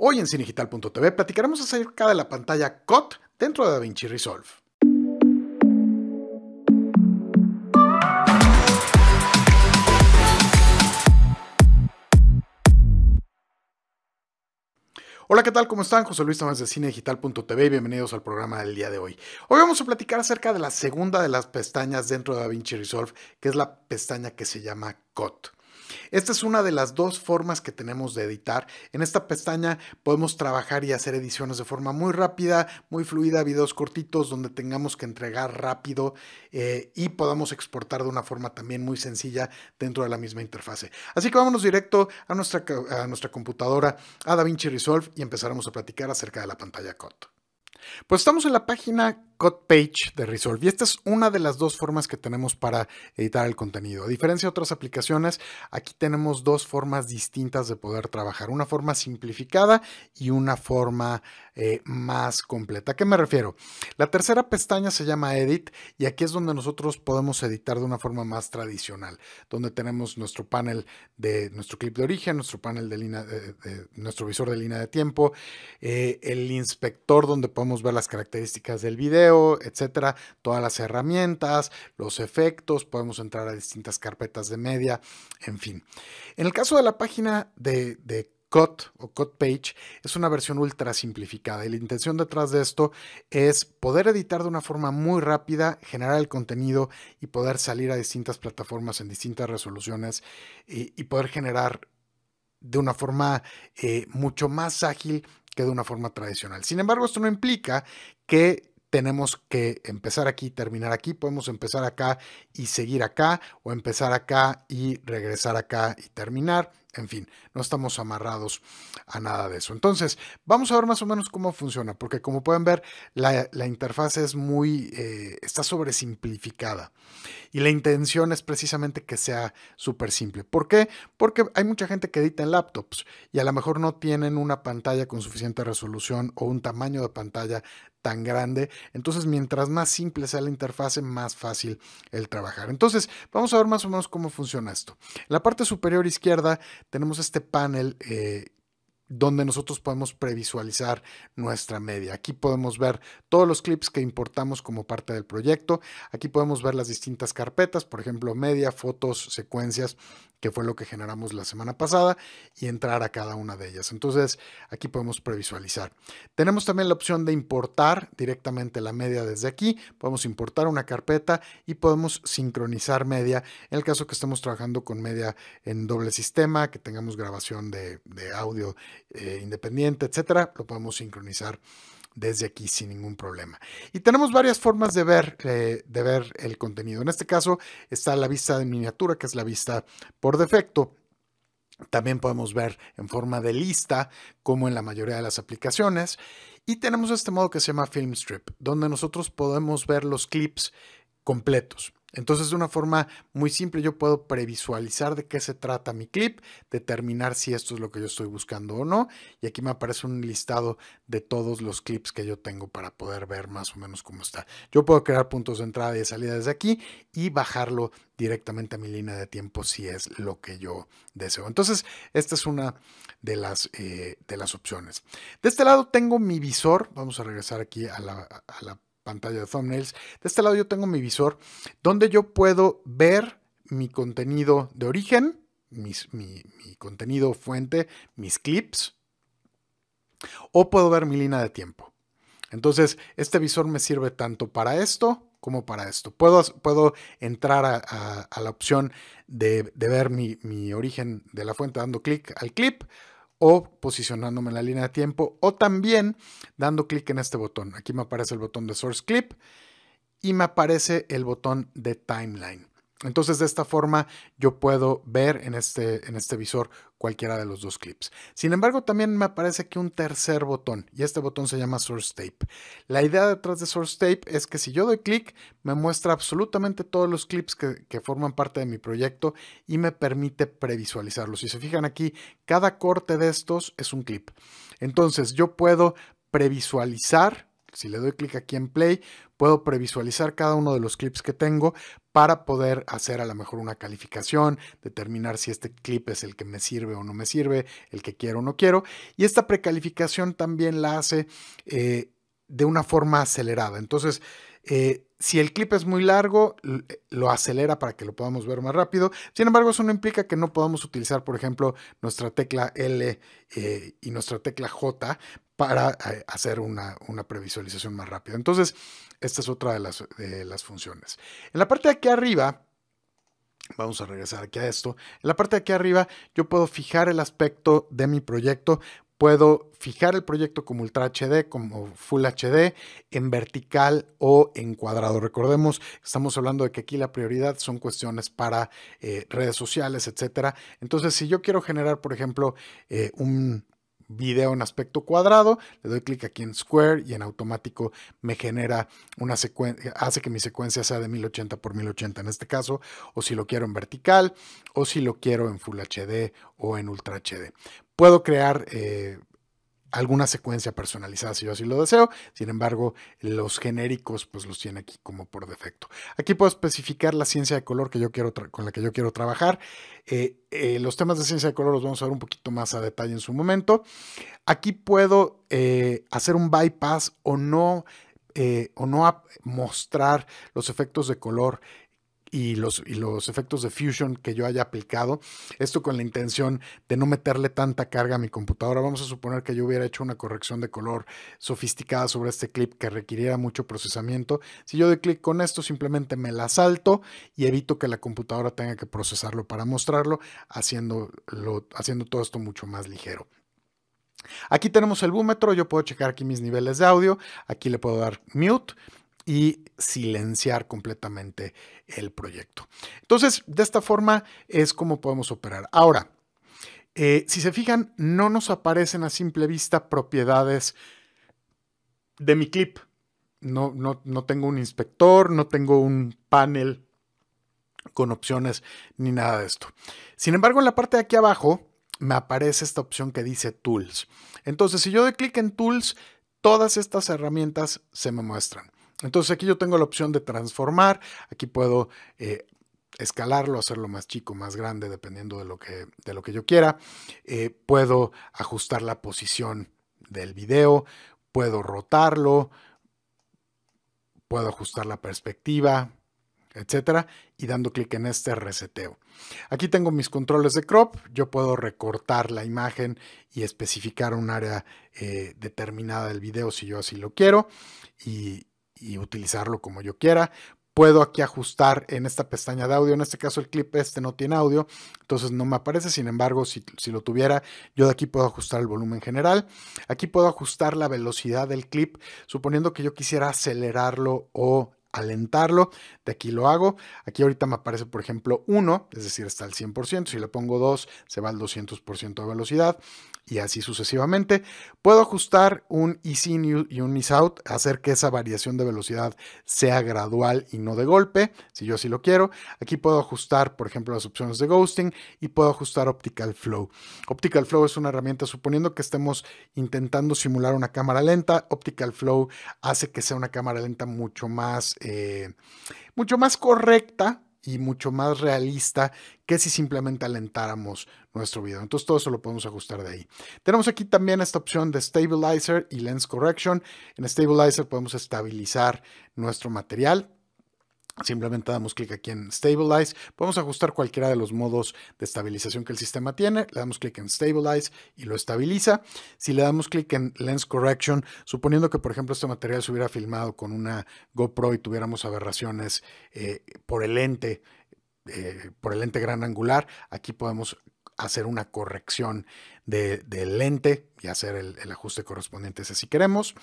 Hoy en cinegital.tv platicaremos acerca de la pantalla COT dentro de DaVinci Resolve. Hola, ¿qué tal? ¿Cómo están? José Luis Tomás de CineDigital.tv y bienvenidos al programa del día de hoy. Hoy vamos a platicar acerca de la segunda de las pestañas dentro de DaVinci Resolve, que es la pestaña que se llama COT. Esta es una de las dos formas que tenemos de editar. En esta pestaña podemos trabajar y hacer ediciones de forma muy rápida, muy fluida, videos cortitos donde tengamos que entregar rápido eh, y podamos exportar de una forma también muy sencilla dentro de la misma interfase. Así que vámonos directo a nuestra, a nuestra computadora, a DaVinci Resolve y empezaremos a platicar acerca de la pantalla COT. Pues estamos en la página Cut Page de Resolve y esta es una de las dos formas que tenemos para editar el contenido. A diferencia de otras aplicaciones, aquí tenemos dos formas distintas de poder trabajar, una forma simplificada y una forma eh, más completa. ¿A qué me refiero? La tercera pestaña se llama Edit y aquí es donde nosotros podemos editar de una forma más tradicional, donde tenemos nuestro panel de nuestro clip de origen, nuestro panel de, línea, de, eh, eh, nuestro visor de línea de tiempo, el inspector donde podemos ver las características del video, etcétera, todas las herramientas, los efectos, podemos entrar a distintas carpetas de media, en fin. En el caso de la página de, de Cut o Cut Page es una versión ultra simplificada y la intención detrás de esto es poder editar de una forma muy rápida, generar el contenido y poder salir a distintas plataformas en distintas resoluciones y, poder generar de una forma eh, mucho más ágil que de una forma tradicional. Sin embargo, esto no implica que tenemos que empezar aquí y terminar aquí. Podemos empezar acá y seguir acá o empezar acá y regresar acá y terminar. En fin, no estamos amarrados a nada de eso. Entonces, vamos a ver más o menos cómo funciona, porque como pueden ver, la, interfaz es muy, eh, está sobresimplificada. Y la intención es precisamente que sea súper simple. ¿Por qué? Porque hay mucha gente que edita en laptops y a lo mejor no tienen una pantalla con suficiente resolución o un tamaño de pantalla tan grande. Entonces, mientras más simple sea la interfase, más fácil el trabajar. Entonces, vamos a ver más o menos cómo funciona esto. En la parte superior izquierda tenemos este panel eh, donde nosotros podemos previsualizar nuestra media. Aquí podemos ver todos los clips que importamos como parte del proyecto. Aquí podemos ver las distintas carpetas, por ejemplo, media, fotos, secuencias, que fue lo que generamos la semana pasada, y entrar a cada una de ellas. Entonces, aquí podemos previsualizar. Tenemos también la opción de importar directamente la media desde aquí. Podemos importar una carpeta y podemos sincronizar media en el caso que estemos trabajando con media en doble sistema, que tengamos grabación de, de audio eh, independiente, etcétera, lo podemos sincronizar desde aquí sin ningún problema. Y tenemos varias formas de ver, eh, de ver el contenido. En este caso está la vista de miniatura, que es la vista por defecto. También podemos ver en forma de lista, como en la mayoría de las aplicaciones. Y tenemos este modo que se llama filmstrip, donde nosotros podemos ver los clips completos. Entonces, de una forma muy simple, yo puedo previsualizar de qué se trata mi clip, determinar si esto es lo que yo estoy buscando o no. Y aquí me aparece un listado de todos los clips que yo tengo para poder ver más o menos cómo está. Yo puedo crear puntos de entrada y salida desde aquí y bajarlo directamente a mi línea de tiempo si es lo que yo deseo. Entonces, esta es una de las, eh, de las opciones. De este lado tengo mi visor. Vamos a regresar aquí a la, a la pantalla de thumbnails. De este lado yo tengo mi visor donde yo puedo ver mi contenido de origen, mi, contenido fuente, mis clips, o puedo ver mi línea de tiempo. Entonces, este visor me sirve tanto para esto como para esto. Puedo, puedo entrar a, la opción de, ver mi, mi origen de la fuente dando clic al clip o posicionándome en la línea de tiempo o también dando clic en este botón. Aquí me aparece el botón de Source Clip y me aparece el botón de Timeline. Entonces de esta forma yo puedo ver en este, en este visor cualquiera de los dos clips. Sin embargo, también me aparece aquí un tercer botón y este botón se llama Source Tape. La idea detrás de Source Tape es que si yo doy clic, me muestra absolutamente todos los clips que, forman parte de mi proyecto y me permite previsualizarlos. Si se fijan aquí, cada corte de estos es un clip. Entonces, yo puedo previsualizar si le doy clic aquí en play, puedo previsualizar cada uno de los clips que tengo para poder hacer a lo mejor una calificación, determinar si este clip es el que me sirve o no me sirve, el que quiero o no quiero. Y esta precalificación también la hace eh, de una forma acelerada. Entonces, eh, si el clip es muy largo, eh, lo acelera para que lo podamos ver más rápido. Sin embargo, eso no implica que no podamos utilizar, por ejemplo, nuestra tecla L y nuestra tecla J para eh, hacer una, previsualización más rápida. Entonces, esta es otra de las, funciones. En la parte de aquí arriba, Vamos a regresar aquí a esto. En la parte de aquí arriba yo puedo fijar el aspecto de mi proyecto. Puedo fijar el proyecto como Ultra HD, como Full HD, en vertical o en cuadrado. Recordemos, estamos hablando de que aquí la prioridad son cuestiones para eh, redes sociales, etc. Entonces, si yo quiero generar, por ejemplo, eh, un, video en aspecto cuadrado, le doy clic aquí en Square y en automático me genera una secuencia, hace que mi secuencia sea de 1080 por 1080 en este caso, o si lo quiero en vertical, o si lo quiero en Full HD o en Ultra HD. Puedo crear eh, alguna secuencia personalizada si yo así lo deseo. Sin embargo, los genéricos pues los tiene aquí como por defecto. Aquí puedo especificar la ciencia de color que yo quiero con la que yo quiero trabajar. Eh, eh, los temas de ciencia de color los vamos a ver un poquito más a detalle en su momento. Aquí puedo eh, hacer un bypass o no o no mostrar los efectos de color y los, los efectos de Fusion que yo haya aplicado. Esto con la intención de no meterle tanta carga a mi computadora. Vamos a suponer que yo hubiera hecho una corrección de color sofisticada sobre este clip que requiriera mucho procesamiento. Si yo doy clic con esto, simplemente me la salto y evito que la computadora tenga que procesarlo para mostrarlo, haciendo, haciendo todo esto mucho más ligero. Aquí tenemos el búmetro, yo puedo checar aquí mis niveles de audio, aquí le puedo dar mute, y silenciar completamente el proyecto. Entonces, de esta forma es como podemos operar. Ahora, eh, si se fijan, no nos aparecen a simple vista propiedades de mi clip. No, no, no tengo un inspector, no tengo un panel con opciones ni nada de esto. Sin embargo, en la parte de aquí abajo me aparece esta opción que dice Tools. Entonces, si yo doy clic en Tools, todas estas herramientas se me muestran. Entonces aquí yo tengo la opción de transformar, aquí puedo eh, escalarlo, hacerlo más chico, más grande, dependiendo de lo que, de lo que yo quiera. Eh, puedo ajustar la posición del video, puedo rotarlo, puedo ajustar la perspectiva, etcétera, y dando clic en este reseteo. Aquí tengo mis controles de crop, yo puedo recortar la imagen y especificar un área eh, determinada del video si yo así lo quiero, y, y utilizarlo como yo quiera. Puedo aquí ajustar en esta pestaña de audio, en este caso el clip este no tiene audio, entonces no me aparece, sin embargo si, si lo tuviera yo de aquí puedo ajustar el volumen general, aquí puedo ajustar la velocidad del clip, suponiendo que yo quisiera acelerarlo o alentarlo. De aquí lo hago. Aquí ahorita me aparece, por ejemplo, 1, es decir, está al 100%. Si le pongo 2, se va al 200% de velocidad y así sucesivamente. Puedo ajustar un ease in y un ease out, hacer que esa variación de velocidad sea gradual y no de golpe, si yo así lo quiero. Aquí puedo ajustar, por ejemplo, las opciones de ghosting y puedo ajustar optical flow. Optical flow es una herramienta, suponiendo que estemos intentando simular una cámara lenta, optical flow hace que sea una cámara lenta mucho más, eh, mucho más correcta y mucho más realista que si simplemente alentáramos nuestro video. Entonces todo eso lo podemos ajustar de ahí. Tenemos aquí también esta opción de Stabilizer y Lens Correction. En Stabilizer podemos estabilizar nuestro material Simplemente damos clic aquí en Stabilize. Podemos ajustar cualquiera de los modos de estabilización que el sistema tiene. Le damos clic en Stabilize y lo estabiliza. Si le damos clic en Lens Correction, suponiendo que por ejemplo este material se hubiera filmado con una GoPro y tuviéramos aberraciones eh, por el lente, eh, por el lente gran angular, aquí podemos hacer una corrección del lente y hacer el, ajuste correspondiente ese si queremos.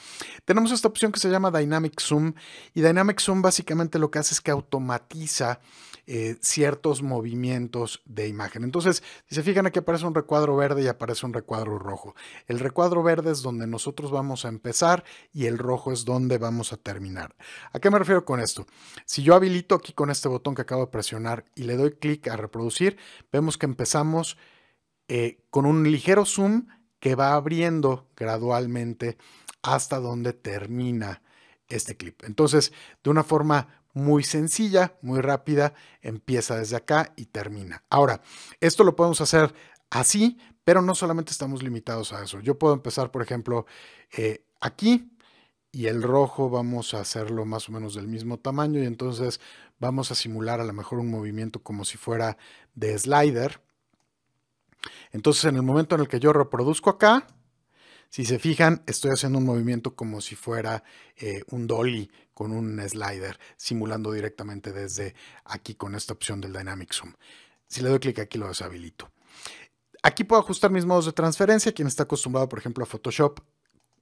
Tenemos esta opción que se llama Dynamic Zoom y Dynamic Zoom básicamente lo que hace es que automatiza eh, ciertos movimientos de imagen. Entonces, si se fijan aquí aparece un recuadro verde y aparece un recuadro rojo. El recuadro verde es donde nosotros vamos a empezar y el rojo es donde vamos a terminar. ¿A qué me refiero con esto? Si yo habilito aquí con este botón que acabo de presionar y le doy clic a reproducir, vemos que empezamos eh, con un ligero zoom que va abriendo gradualmente hasta donde termina este clip. Entonces, de una forma muy sencilla, muy rápida, empieza desde acá y termina. Ahora, esto lo podemos hacer así, pero no solamente estamos limitados a eso. Yo puedo empezar, por ejemplo, eh, aquí y el rojo vamos a hacerlo más o menos del mismo tamaño y entonces vamos a simular a lo mejor un movimiento como si fuera de slider entonces, en el momento en el que yo reproduzco acá, si se fijan, estoy haciendo un movimiento como si fuera eh, un dolly con un slider, simulando directamente desde aquí con esta opción del Dynamic Zoom. Si le doy clic aquí, lo deshabilito. Aquí puedo ajustar mis modos de transferencia. Quien está acostumbrado, por ejemplo, a Photoshop,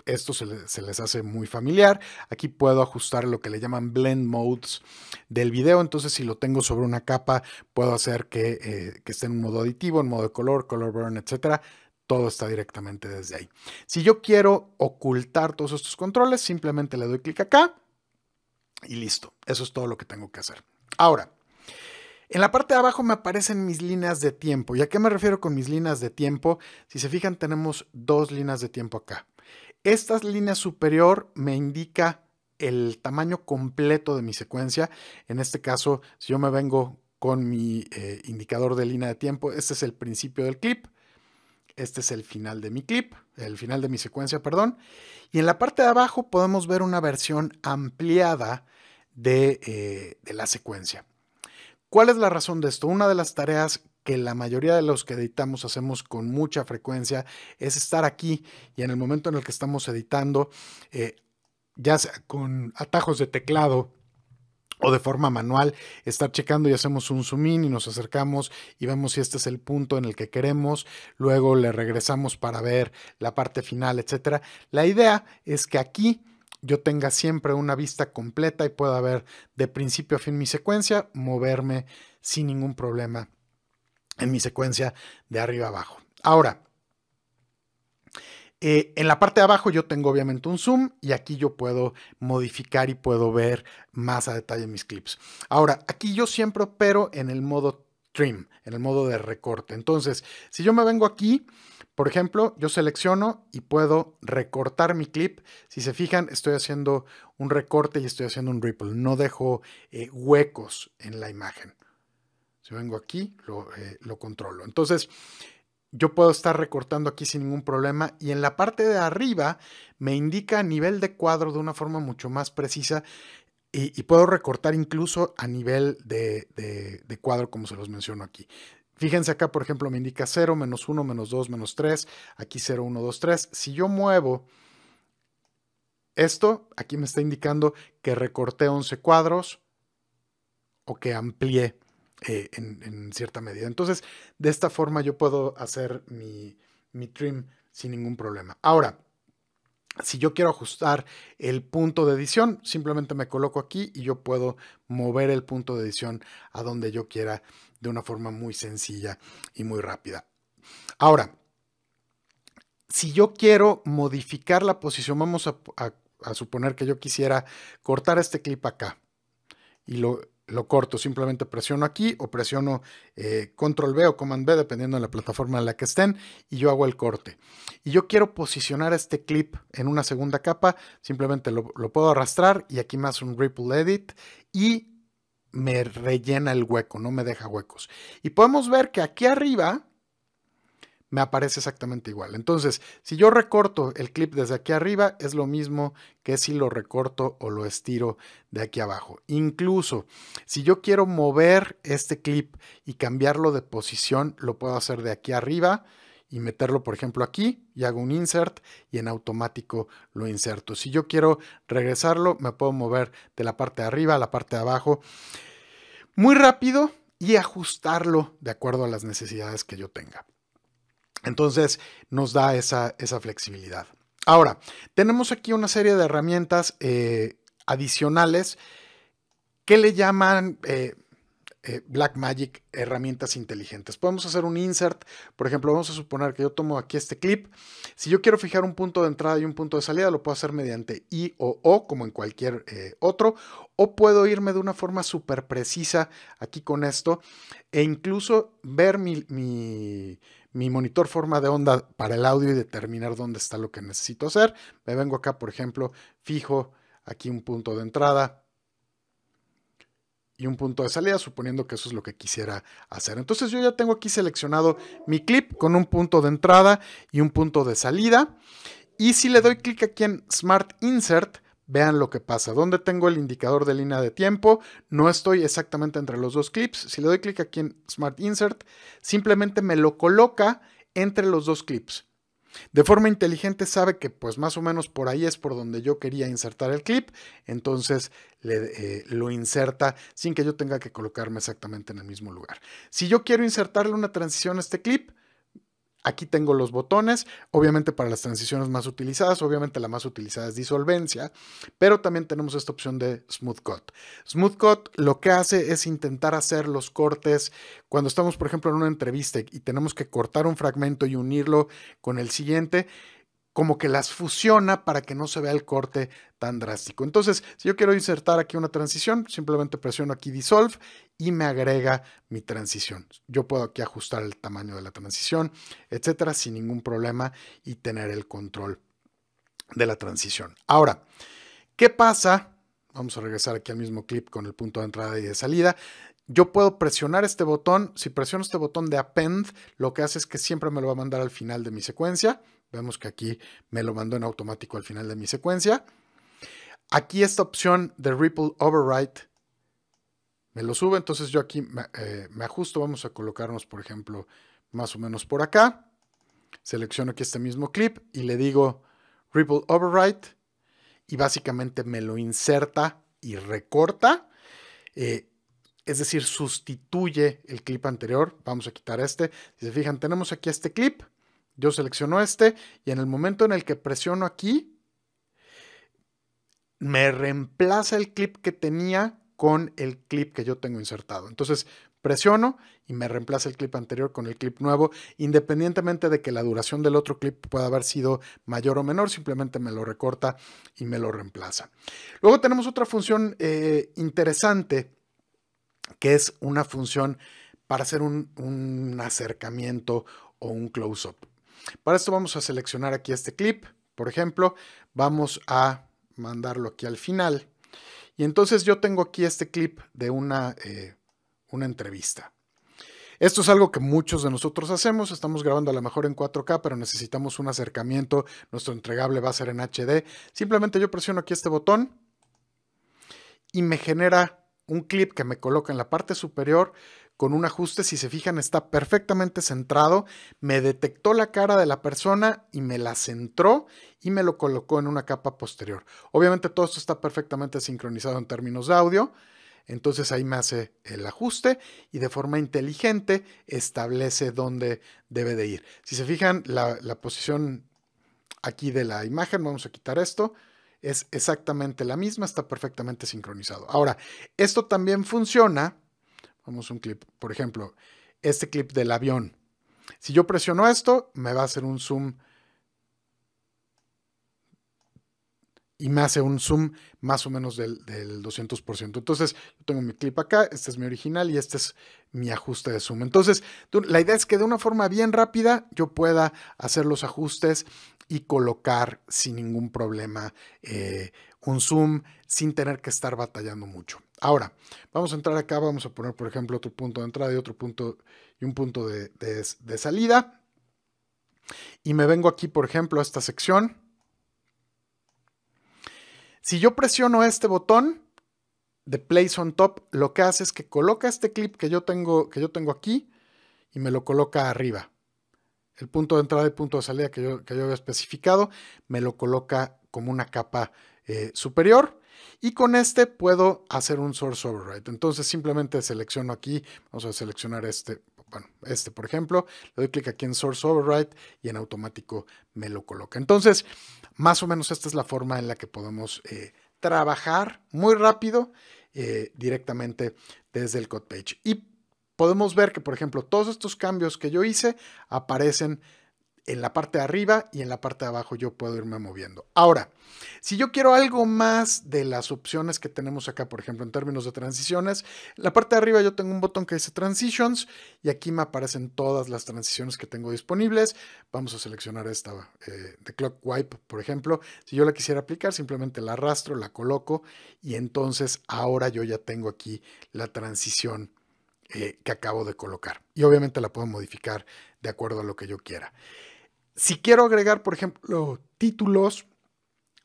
esto se, les hace muy familiar. Aquí puedo ajustar lo que le llaman blend modes del video. Entonces, si lo tengo sobre una capa, puedo hacer que, eh, esté en un modo aditivo, en modo de color, color burn, etcétera. Todo está directamente desde ahí. Si yo quiero ocultar todos estos controles, simplemente le doy clic acá y listo. Eso es todo lo que tengo que hacer. Ahora, en la parte de abajo me aparecen mis líneas de tiempo. ¿Y a qué me refiero con mis líneas de tiempo? Si se fijan, tenemos dos líneas de tiempo acá. Esta línea superior me indica el tamaño completo de mi secuencia. En este caso, si yo me vengo con mi eh, indicador de línea de tiempo, este es el principio del clip. Este es el final de mi clip, el final de mi secuencia, perdón. Y en la parte de abajo podemos ver una versión ampliada de, eh, de la secuencia. ¿Cuál es la razón de esto? Una de las tareas que la mayoría de los que editamos hacemos con mucha frecuencia es estar aquí y en el momento en el que estamos editando, eh, ya sea con atajos de teclado o de forma manual, estar checando y hacemos un zoom in y nos acercamos y vemos si este es el punto en el que queremos, luego le regresamos para ver la parte final, etcétera. La idea es que aquí yo tenga siempre una vista completa y pueda ver de principio a fin mi secuencia, moverme sin ningún problema en mi secuencia de arriba abajo. Ahora, eh, en la parte de abajo yo tengo obviamente un zoom y aquí yo puedo modificar y puedo ver más a detalle mis clips. Ahora, aquí yo siempre opero en el modo trim, en el modo de recorte. Entonces, si yo me vengo aquí, por ejemplo, yo selecciono y puedo recortar mi clip. Si se fijan, estoy haciendo un recorte y estoy haciendo un ripple. No dejo eh, huecos en la imagen. Si vengo aquí, eh, lo, controlo. Entonces, yo puedo estar recortando aquí sin ningún problema y en la parte de arriba me indica a nivel de cuadro de una forma mucho más precisa y, puedo recortar incluso a nivel de, de, cuadro como se los menciono aquí. Fíjense acá, por ejemplo, me indica 0, menos 1, menos 2, menos 3, aquí 0, 1, 2, 3. Si yo muevo esto, aquí me está indicando que recorté 11 cuadros o que amplié eh, en, cierta medida. Entonces, de esta forma yo puedo hacer mi, trim sin ningún problema. Ahora, si yo quiero ajustar el punto de edición, simplemente me coloco aquí y yo puedo mover el punto de edición a donde yo quiera de una forma muy sencilla y muy rápida. Ahora, si yo quiero modificar la posición, vamos a, a suponer que yo quisiera cortar este clip acá y lo lo corto, simplemente presiono aquí o presiono eh, control B o command B, dependiendo de la plataforma en la que estén, y yo hago el corte. Y yo quiero posicionar este clip en una segunda capa, simplemente lo, lo puedo arrastrar y aquí me un ripple edit y me rellena el hueco, no me deja huecos. Y podemos ver que aquí arriba me aparece exactamente igual. Entonces, si yo recorto el clip desde aquí arriba, es lo mismo que si lo recorto o lo estiro de aquí abajo. Incluso, si yo quiero mover este clip y cambiarlo de posición, lo puedo hacer de aquí arriba y meterlo, por ejemplo, aquí y hago un insert y en automático lo inserto. Si yo quiero regresarlo, me puedo mover de la parte de arriba a la parte de abajo. Muy rápido y ajustarlo de acuerdo a las necesidades que yo tenga. Entonces nos da esa, flexibilidad. Ahora, tenemos aquí una serie de herramientas eh, adicionales que le llaman eh, eh, Blackmagic herramientas inteligentes. Podemos hacer un insert, por ejemplo, vamos a suponer que yo tomo aquí este clip. Si yo quiero fijar un punto de entrada y un punto de salida, lo puedo hacer mediante I o O, como en cualquier otro, o puedo irme de una forma súper precisa aquí con esto e incluso ver mi mi monitor forma de onda para el audio y determinar dónde está lo que necesito hacer. Me vengo acá, por ejemplo, fijo aquí un punto de entrada y un punto de salida, suponiendo que eso es lo que quisiera hacer. Entonces yo ya tengo aquí seleccionado mi clip con un punto de entrada y un punto de salida. Y si le doy clic aquí en Smart Insert, vean lo que pasa. donde tengo el indicador de línea de tiempo? No estoy exactamente entre los dos clips. Si le doy clic aquí en Smart Insert, simplemente me lo coloca entre los dos clips. De forma inteligente sabe que pues más o menos por ahí es por donde yo quería insertar el clip, entonces le, eh, lo inserta sin que yo tenga que colocarme exactamente en el mismo lugar. Si yo quiero insertarle una transición a este clip, Aquí tengo los botones, obviamente para las transiciones más utilizadas, obviamente la más utilizada es disolvencia, pero también tenemos esta opción de Smooth Cut. Smooth Cut lo que hace es intentar hacer los cortes cuando estamos, por ejemplo, en una entrevista y tenemos que cortar un fragmento y unirlo con el siguiente, como que las fusiona para que no se vea el corte tan drástico. Entonces, si yo quiero insertar aquí una transición, simplemente presiono aquí Dissolve y me agrega mi transición. Yo puedo aquí ajustar el tamaño de la transición, etcétera, sin ningún problema y tener el control de la transición. Ahora, ¿qué pasa? Vamos a regresar aquí al mismo clip con el punto de entrada y de salida. Yo puedo presionar este botón. Si presiono este botón de append, lo que hace es que siempre me lo va a mandar al final de mi secuencia. Vemos que aquí me lo mandó en automático al final de mi secuencia. Aquí esta opción de Ripple Override me lo sube, entonces yo aquí eh, me, ajusto, vamos a colocarnos por ejemplo más o menos por acá. Selecciono aquí este mismo clip y le digo Ripple Override y básicamente me lo inserta y recorta. Eh, es decir, sustituye el clip anterior. Vamos a quitar este. Si se fijan, tenemos aquí este clip yo selecciono este y en el momento en el que presiono aquí, me reemplaza el clip que tenía con el clip que yo tengo insertado. Entonces presiono y me reemplaza el clip anterior con el clip nuevo, independientemente de que la duración del otro clip pueda haber sido mayor o menor, simplemente me lo recorta y me lo reemplaza. Luego tenemos otra función eh, interesante, que es una función para hacer un acercamiento o un close-up. Para esto vamos a seleccionar aquí este clip, por ejemplo, vamos a mandarlo aquí al final. Y entonces yo tengo aquí este clip de una, eh, entrevista. Esto es algo que muchos de nosotros hacemos, estamos grabando a lo mejor en 4K, pero necesitamos un acercamiento, nuestro entregable va a ser en HD. Simplemente yo presiono aquí este botón y me genera un clip que me coloca en la parte superior con un ajuste, si se fijan, está perfectamente centrado, me detectó la cara de la persona y me la centró y me lo colocó en una capa posterior. Obviamente todo esto está perfectamente sincronizado en términos de audio, entonces ahí me hace el ajuste y de forma inteligente establece dónde debe de ir. Si se fijan, la, la posición aquí de la imagen, vamos a quitar esto, es exactamente la misma, está perfectamente sincronizado. Ahora, esto también funciona Vamos a un clip. Por ejemplo, este clip del avión. Si yo presiono esto, me va a hacer un zoom. Y me hace un zoom más o menos del, 200%. Entonces, yo tengo mi clip acá, este es mi original y este es mi ajuste de zoom. Entonces, la idea es que de una forma bien rápida yo pueda hacer los ajustes y colocar sin ningún problema eh, un zoom sin tener que estar batallando mucho. Ahora, vamos a entrar acá, vamos a poner, por ejemplo, otro punto de entrada y otro punto y un punto de, salida. Y me vengo aquí, por ejemplo, a esta sección. Si yo presiono este botón de Place on Top, lo que hace es que coloca este clip que yo tengo, que yo tengo aquí y me lo coloca arriba. El punto de entrada y punto de salida que yo, había especificado, me lo coloca como una capa eh, superior y con este puedo hacer un source override. Entonces simplemente selecciono aquí, vamos a seleccionar este, bueno, este por ejemplo, le doy clic aquí en source override y en automático me lo coloca. Entonces, más o menos esta es la forma en la que podemos eh, trabajar muy rápido eh, directamente desde el code page. Y podemos ver que, por ejemplo, todos estos cambios que yo hice aparecen en la parte de arriba y en la parte de abajo yo puedo irme moviendo. Ahora, si yo quiero algo más de las opciones que tenemos acá, por ejemplo, en términos de transiciones, en la parte de arriba yo tengo un botón que dice Transitions y aquí me aparecen todas las transiciones que tengo disponibles. Vamos a seleccionar esta eh, de Clock Wipe, por ejemplo. Si yo la quisiera aplicar, simplemente la arrastro, la coloco y entonces ahora yo ya tengo aquí la transición eh, que acabo de colocar. Y obviamente la puedo modificar de acuerdo a lo que yo quiera. Si quiero agregar, por ejemplo, títulos,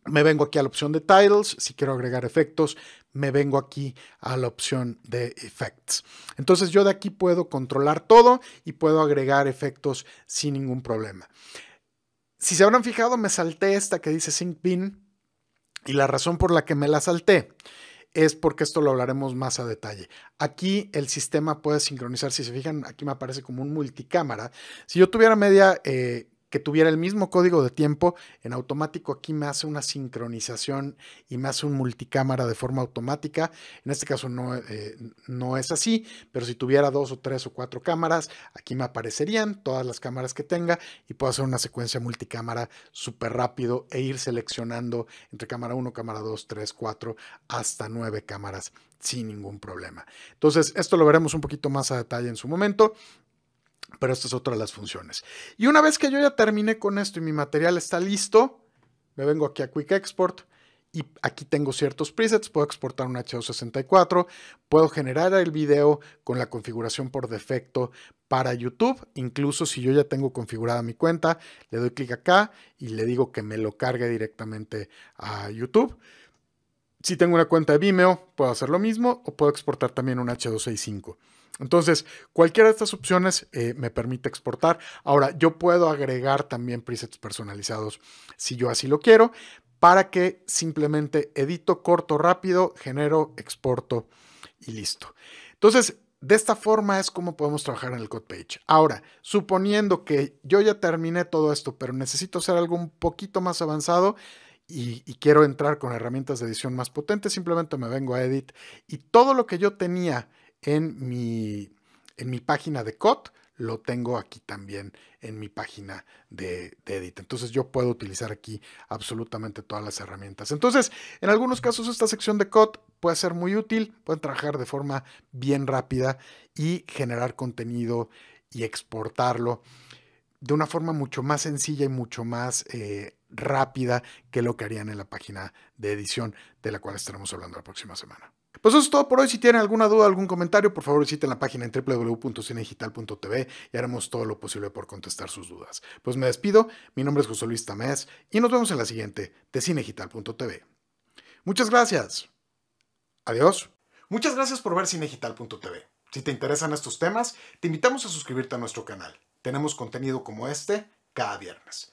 me vengo aquí a la opción de titles. Si quiero agregar efectos, me vengo aquí a la opción de effects. Entonces yo de aquí puedo controlar todo y puedo agregar efectos sin ningún problema. Si se habrán fijado, me salté esta que dice sync pin y la razón por la que me la salté es porque esto lo hablaremos más a detalle. Aquí el sistema puede sincronizar, si se fijan, aquí me aparece como un multicámara. Si yo tuviera media eh, que tuviera el mismo código de tiempo, en automático aquí me hace una sincronización y me hace un multicámara de forma automática. En este caso no, eh, no es así, pero si tuviera dos o tres o cuatro cámaras, aquí me aparecerían todas las cámaras que tenga y puedo hacer una secuencia multicámara súper rápido e ir seleccionando entre cámara 1, cámara 2, 3, 4, hasta 9 cámaras sin ningún problema. Entonces, esto lo veremos un poquito más a detalle en su momento. Pero esta es otra de las funciones. Y una vez que yo ya terminé con esto y mi material está listo, me vengo aquí a Quick Export y aquí tengo ciertos presets, puedo exportar un H264, puedo generar el video con la configuración por defecto para YouTube, incluso si yo ya tengo configurada mi cuenta, le doy clic acá y le digo que me lo cargue directamente a YouTube. Si tengo una cuenta de Vimeo, puedo hacer lo mismo o puedo exportar también un H265. Entonces, cualquiera de estas opciones eh, me permite exportar. Ahora, yo puedo agregar también presets personalizados si yo así lo quiero, para que simplemente edito, corto rápido, genero, exporto y listo. Entonces, de esta forma es como podemos trabajar en el code page. Ahora, suponiendo que yo ya terminé todo esto, pero necesito hacer algo un poquito más avanzado y quiero entrar con herramientas de edición más potentes, simplemente me vengo a Edit y todo lo que yo tenía en mi, en mi página de COT, lo tengo aquí también en mi página de, Edit. Entonces yo puedo utilizar aquí absolutamente todas las herramientas. Entonces, en algunos casos esta sección de COD puede ser muy útil, pueden trabajar de forma bien rápida y generar contenido y exportarlo de una forma mucho más sencilla y mucho más eh, rápida que lo que harían en la página de edición de la cual estaremos hablando la próxima semana. Pues eso es todo por hoy. Si tienen alguna duda, algún comentario, por favor visiten la página en www.cinegital.tv y haremos todo lo posible por contestar sus dudas. Pues me despido, mi nombre es José Luis Tamés y nos vemos en la siguiente de cinegital.tv. Muchas gracias. Adiós. Muchas gracias por ver cinegital.tv. Si te interesan estos temas, te invitamos a suscribirte a nuestro canal. Tenemos contenido como este cada viernes.